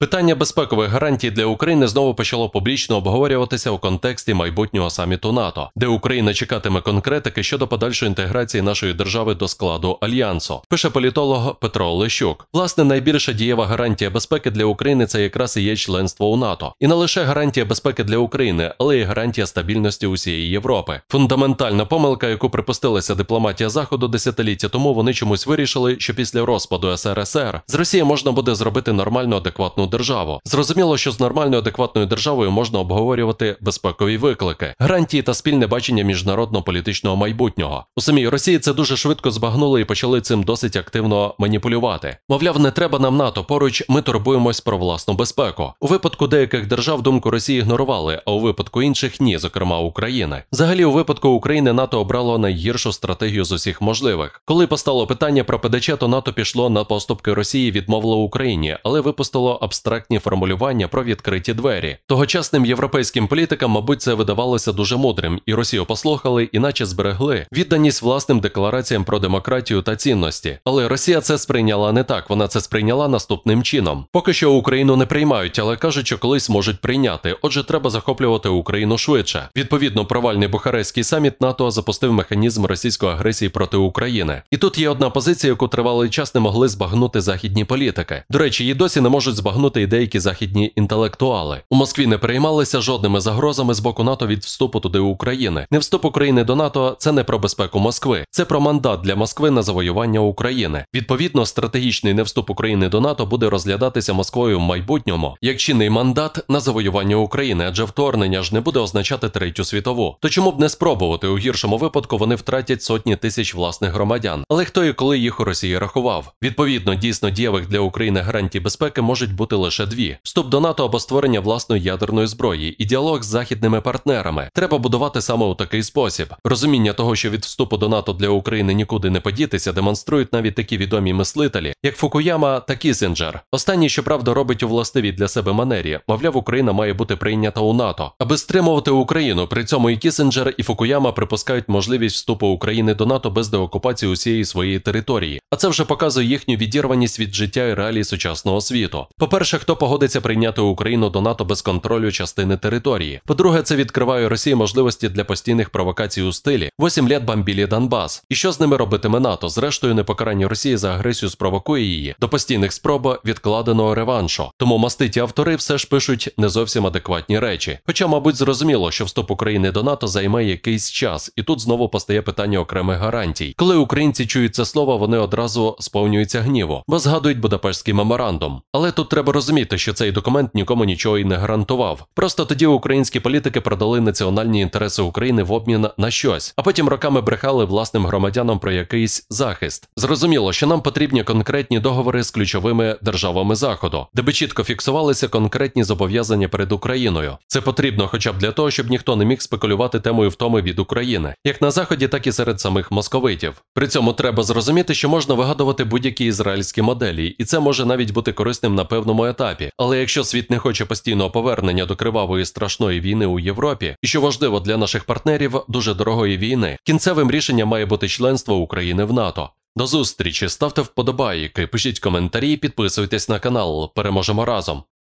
Питання безпекових гарантій для України знову почало публічно обговорюватися у контексті майбутнього саміту НАТО, де Україна чекатиме конкретики щодо подальшої інтеграції нашої держави до складу альянсу. Пише політолог Петро Олещук. Власне, найбільша дієва гарантія безпеки для України це якраз і є членство у НАТО, і не лише гарантія безпеки для України, але й гарантія стабільності усієї Європи. Фундаментальна помилка, яку припустилася дипломатія Заходу десятиліття тому, вони чомусь вирішили, що після розпаду СРСР з Росії можна буде зробити нормальну адекватну державу. Зрозуміло, що з нормальною адекватною державою можна обговорювати безпекові виклики, гарантії та спільне бачення міжнародно-політичного майбутнього. У самій Росії це дуже швидко збагнули і почали цим досить активно маніпулювати. Мовляв, не треба нам НАТО. Поруч ми турбуємось про власну безпеку. У випадку деяких держав думку Росії ігнорували, а у випадку інших ні, зокрема України. Взагалі, у випадку України НАТО обрало найгіршу стратегію з усіх можливих. Коли постало питання про ПДЧ, то НАТО пішло на поступки Росії, відмовило Україні, але випустило абсолютно абстрактні формулювання про відкриті двері. Тогочасним європейським політикам, мабуть, це видавалося дуже мудрим, і Росію послухали, іначе зберегли відданість власним деклараціям про демократію та цінності. Але Росія це сприйняла не так. Вона це сприйняла наступним чином. Поки що Україну не приймають, але кажуть, що колись можуть прийняти. Отже, треба захоплювати Україну швидше. Відповідно, провальний Бухарестський саміт НАТО запустив механізм російської агресії проти України. І тут є одна позиція, яку тривалий час не могли збагнути західні політики. До речі, її досі не можуть збагнути підтримувати і деякі західні інтелектуали. У Москві не приймалися жодними загрозами з боку НАТО від вступу туди України. Не вступ України до НАТО це не про безпеку Москви, це про мандат для Москви на завоювання України. Відповідно, стратегічний невступ України до НАТО буде розглядатися Москвою в майбутньому, як чинний мандат на завоювання України, адже вторгнення ж не буде означати третю світову. То чому б не спробувати у гіршому випадку вони втратять сотні тисяч власних громадян, але хто і коли їх у Росії рахував? Відповідно, дійсно дієвих для України гарантій безпеки можуть бути лише дві: вступ до НАТО або створення власної ядерної зброї і діалог з західними партнерами. Треба будувати саме у такий спосіб. Розуміння того, що від вступу до НАТО для України нікуди не подітися, демонструють навіть такі відомі мислителі, як Фукуяма та Кісінджер. Останній, щоправда, робить у властивій для себе манері. Мовляв, Україна має бути прийнята у НАТО, аби стримувати Україну. При цьому і Кісінджер, і Фукуяма припускають можливість вступу України до НАТО без деокупації усієї своєї території. А це вже показує їхню відірваність від життя і реалій сучасного світу. По перше. По-перше, хто погодиться прийняти Україну до НАТО без контролю частини території. По-друге, це відкриває Росії можливості для постійних провокацій у стилі. Восім літ бамбілі Донбас. І що з ними робитиме НАТО? Зрештою, непокарання Росії за агресію спровокує її до постійних спроб відкладеного реваншу. Тому маститі автори все ж пишуть не зовсім адекватні речі. Хоча, мабуть, зрозуміло, що вступ України до НАТО займе якийсь час, і тут знову постає питання окремих гарантій. Коли українці чують це слово, вони одразу сповнюються гніву, бо згадують Будапештський меморандум. Але тут треба треба розуміти, що цей документ нікому нічого і не гарантував. Просто тоді українські політики продали національні інтереси України в обмін на щось, а потім роками брехали власним громадянам про якийсь захист. Зрозуміло, що нам потрібні конкретні договори з ключовими державами заходу, де би чітко фіксувалися конкретні зобов'язання перед Україною. Це потрібно, хоча б для того, щоб ніхто не міг спекулювати темою втоми від України, як на заході, так і серед самих московитів. При цьому треба зрозуміти, що можна вигадувати будь-які ізраїльські моделі, і це може навіть бути корисним на певному наступному етапі. Але якщо світ не хоче постійного повернення до кривавої страшної війни у Європі, і що важливо для наших партнерів дуже дорогої війни, кінцевим рішенням має бути членство України в НАТО. До зустрічі, ставте вподобайки, пишіть коментарі, підписуйтесь на канал. Переможемо разом.